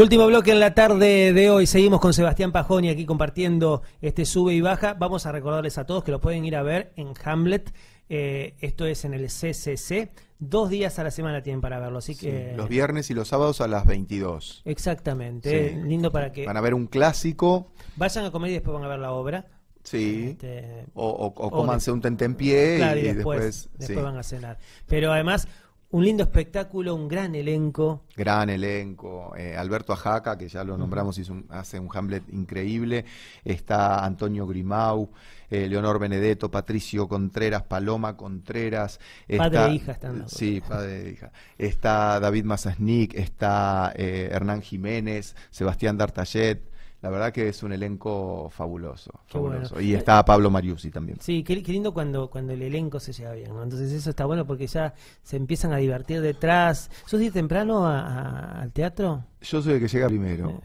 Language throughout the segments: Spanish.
Último bloque en la tarde de hoy. Seguimos con Sebastián Pajoni aquí compartiendo este sube y baja. Vamos a recordarles a todos que lo pueden ir a ver en Hamlet. Eh, esto es en el CCC. Dos días a la semana tienen para verlo. Así que... los viernes y los sábados a las 22. Exactamente. Lindo para que... Van a ver un clásico. Vayan a comer y después van a ver la obra. Sí. Este, o, cómanse un tentempié y, después, van a cenar. Pero además, un lindo espectáculo, un gran elenco. Gran elenco. Eh, Alberto Ajaca, que ya lo nombramos, hizo hace un Hamlet increíble. Está Antonio Grimau, eh, Leonor Benedetto, Patricio Contreras, Paloma Contreras. padre e hija están. sí, padre e hija. Está David Mazasnik, está eh, Hernán Jiménez, Sebastián D'Artayet. La verdad que es un elenco fabuloso, fabuloso. Y está Pablo Mariusi también. Sí, qué, lindo cuando, cuando el elenco se lleva bien, Entonces eso está bueno porque ya se empiezan a divertir detrás. ¿Sos de temprano al teatro? Yo soy el que llega primero. Eh.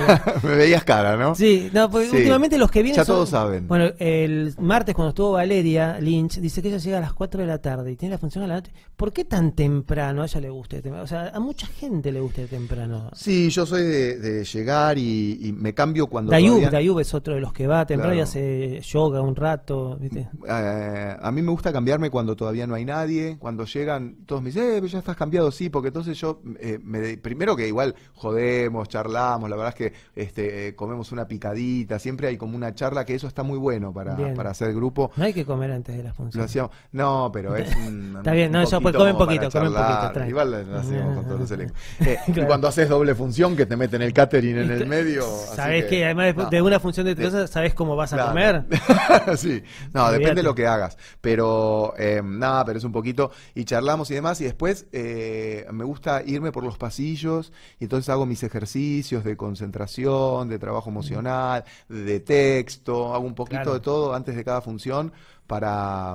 Me veías cara, ¿no? Sí, no, porque últimamente los que vienen. Ya todos saben. Bueno, el martes cuando estuvo Valeria Lynch, dice que ella llega a las 4 de la tarde y tiene la función a la noche. ¿Por qué tan temprano a ella le gusta? Este o sea, a mucha gente le gusta de temprano. Sí, yo soy de, llegar y, me cambio cuando. Dayub, todavía... es otro de los que va temprano ya y hace yoga un rato. Eh, a mí me gusta cambiarme cuando todavía no hay nadie. Cuando llegan, todos me dicen, eh, ya estás cambiado, sí, porque entonces yo, eh, me, primero que igual jodemos, charlamos, la verdad es que este, eh, comemos una picadita, siempre hay como una charla que eso está muy bueno para, hacer grupo. No hay que comer antes de las funciones. no, pero es Está bien, no, eso pues comen poquito, poquito. Igual hacemos con todos los eh, Y cuando haces doble función, que te meten el catering en el medio. Sabes que, además de, una función de tres sabes cómo vas a comer. sí, no, depende de lo que hagas. Pero em, nada, pero es un poquito. Y charlamos y demás. Y después eh, me gusta irme por los pasillos y entonces hago mis ejercicios de concentración concentración, de trabajo emocional, de texto, hago un poquito de todo antes de cada función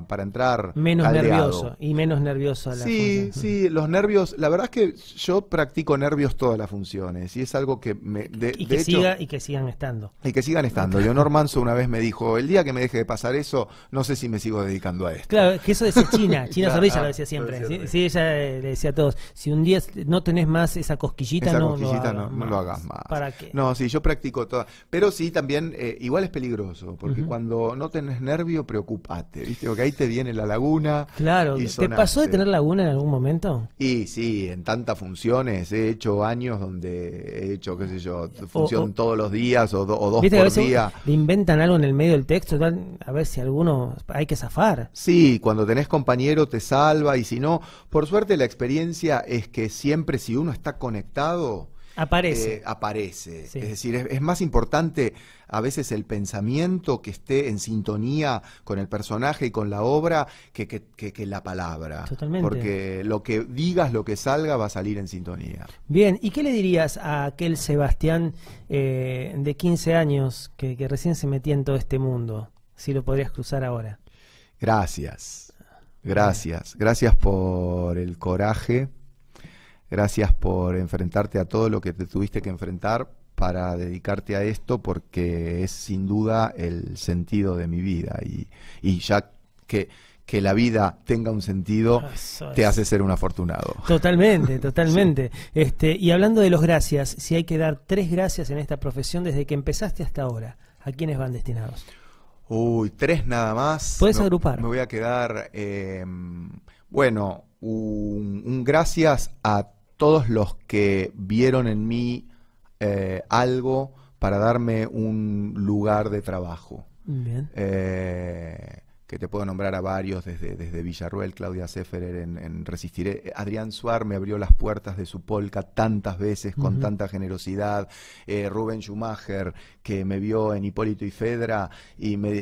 para, entrar. Menos nervioso y menos nervioso. La sí, sí, los nervios, la verdad es que yo practico nervios todas las funciones y es algo que me... y, que y que sigan estando. Y que sigan estando. Leonor Manso una vez me dijo, el día que me deje de pasar eso, no sé si me sigo dedicando a esto. Claro, que eso decía China, China lo decía siempre. sí, ella eh, le decía a todos, si un día no tenés más esa cosquillita, no, no, no, lo hagas más. ¿Para qué? No, sí, yo practico todas. Pero sí, también, eh, igual es peligroso, porque cuando no tenés nervio, preocupate ahí te viene la laguna. Claro, ¿te pasó de tener laguna en algún momento? Y sí, en tantas funciones. He hecho años donde he hecho, qué sé yo, función todos los días o, dos ¿viste por día. inventan algo en el medio del texto, a ver si alguno hay que zafar. Sí, cuando tenés compañero te salva y si no, por suerte la experiencia es que siempre si uno está conectado aparece. Eh, aparece. Es decir, es, más importante a veces el pensamiento que esté en sintonía con el personaje y con la obra que, la palabra. Totalmente. Porque lo que digas, lo que salga, va a salir en sintonía. Bien, ¿y qué le dirías a aquel Sebastián eh, de 15 años que, que recién se metía en todo este mundo? Si lo podrías cruzar ahora. Gracias. Gracias, gracias por el coraje, Gracias por enfrentarte a todo lo que te tuviste que enfrentar para dedicarte a esto porque es sin duda el sentido de mi vida y, ya que, la vida tenga un sentido ah, te hace ser un afortunado. Totalmente, totalmente. este, y hablando de los gracias, si hay que dar tres gracias en esta profesión desde que empezaste hasta ahora, ¿a quiénes van destinados? Uy, tres nada más. Puedes agrupar. Me voy a quedar, em, bueno, un, un gracias a todos los que vieron en mí eh, algo para darme un lugar de trabajo. Eh, que te puedo nombrar a varios, desde, desde Villarruel, Claudia Seferer en, Resistiré. Adrián Suar me abrió las puertas de su polca tantas veces, con tanta generosidad. Eh, Rubén Schumacher, que me vio en Hipólito y Fedra y me,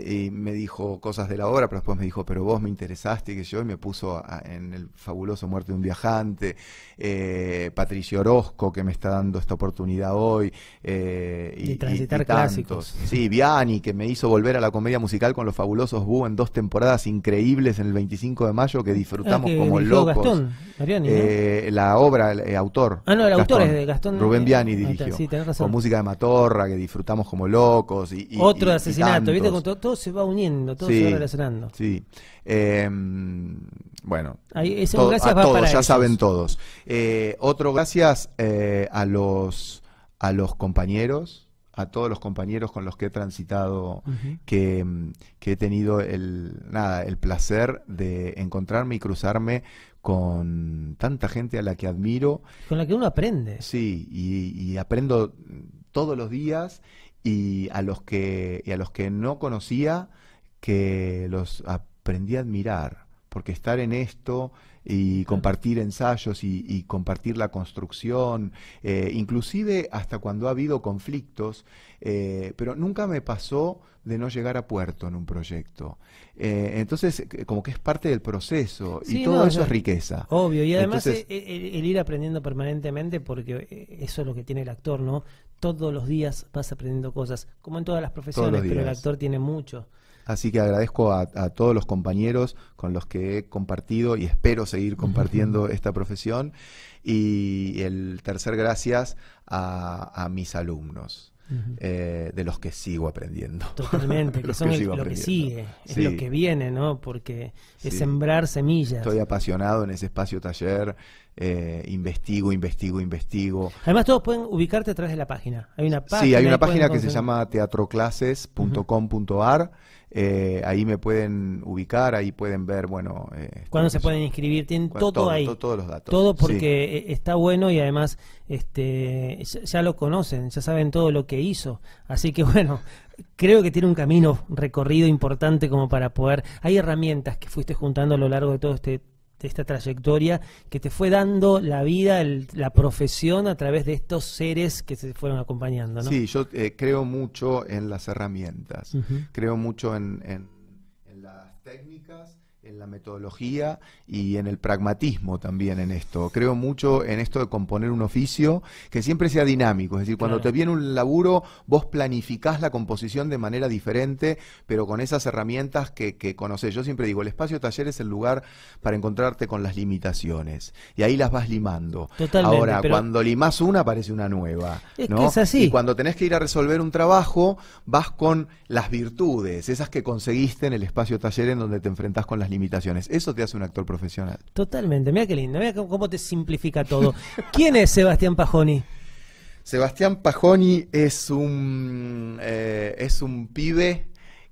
dijo cosas de la obra, pero después me dijo, pero vos me interesaste, que yo, y me puso en el fabuloso Muerte de un Viajante. Eh, Patricio Orozco, que me está dando esta oportunidad hoy. Eh, y, transitar clásicos. Sí, Viani, que me hizo volver a la comedia musical con los fabulosos Boo en dos temporadas increíbles en el 25 de mayo que ah, disfrutamos como locos. Eh, la obra, el, eh, autor. Ah, no, el autor es de Gastón. Rubén eh, Viani dirigió. Con música de Matorra que disfrutamos como locos. Y, Otro asesinato, ¿viste? todo, se va uniendo, todo se va relacionando. Sí. Em, bueno, Ahí, ese gracias a todos, ya saben todos. otro gracias a los a los compañeros a todos los compañeros con los que he transitado, mm, que, he tenido el, nada, el placer de encontrarme y cruzarme con tanta gente a la que admiro. Con la que uno aprende. Sí, y, aprendo todos los días y a los que, y a los que no conocía, que los aprendí a admirar porque estar en esto y compartir ensayos y, compartir la construcción, eh, inclusive hasta cuando ha habido conflictos, eh, pero nunca me pasó de no llegar a puerto en un proyecto. Eh, entonces, como que es parte del proceso y todo eso es riqueza. Obvio, y además e, e, el, ir aprendiendo permanentemente, porque eso es lo que tiene el actor, ¿no? todos los días vas aprendiendo cosas, como en todas las profesiones, pero el actor tiene mucho. Así que agradezco a, todos los compañeros con los que he compartido y espero seguir compartiendo esta profesión. Y el tercer gracias a, mis alumnos. Eh, de los que sigo aprendiendo. Totalmente, que son lo que sigue, es lo que viene, ¿no? Porque es sembrar semillas. Estoy apasionado en ese espacio taller eh, investigo, investigo, investigo. Además, todos pueden ubicarte a través de la página. Hay una página. Sí, hay una página que se llama teatroclases.com.ar. Eh, ahí me pueden ubicar, ahí pueden ver, bueno. Eh, ¿Cuándo se pueden inscribir? Tienen todo, ahí. Todo, todos los datos. Todo porque está bueno y además este, ya lo conocen, ya saben todo lo que hizo. Así que bueno, creo que tiene un camino recorrido importante como para poder. Hay herramientas que fuiste juntando a lo largo de todo este de esta trayectoria que te fue dando la vida, la profesión a través de estos seres que se fueron acompañando. ¿no? Sí, yo eh, creo mucho en las herramientas, creo mucho en, en las técnicas en la metodología y en el pragmatismo también en esto. Creo mucho en esto de componer un oficio que siempre sea dinámico, es decir, cuando te viene un laburo, vos planificás la composición de manera diferente, pero con esas herramientas que, que conocés. Yo siempre digo, el espacio taller es el lugar para encontrarte con las limitaciones y ahí las vas limando. Ahora, cuando limás una, aparece una nueva. es así. Y cuando tenés que ir a resolver un trabajo, vas con las virtudes, esas que conseguiste en el espacio taller en donde te enfrentás con las limitaciones limitaciones. Eso te hace un actor profesional. Totalmente. Mira qué lindo. Mira cómo te simplifica todo. ¿Quién es Sebastián Pajoni? Sebastián Pajoni es un, eh, es un pibe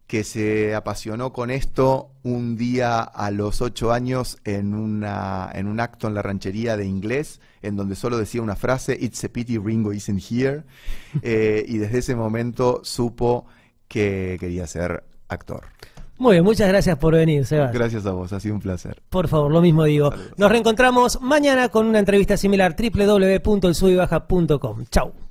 que se apasionó con esto un día a los ocho años en, una, en un acto en la ranchería de inglés, en donde solo decía una frase, It's a pity Ringo isn't here, eh, y desde ese momento supo que quería ser actor. Muy bien, muchas gracias por venir, Sebas. Gracias a vos, ha sido un placer. Por favor, lo mismo digo. Nos reencontramos mañana con una entrevista similar, www.elsubibaja.com. Chau.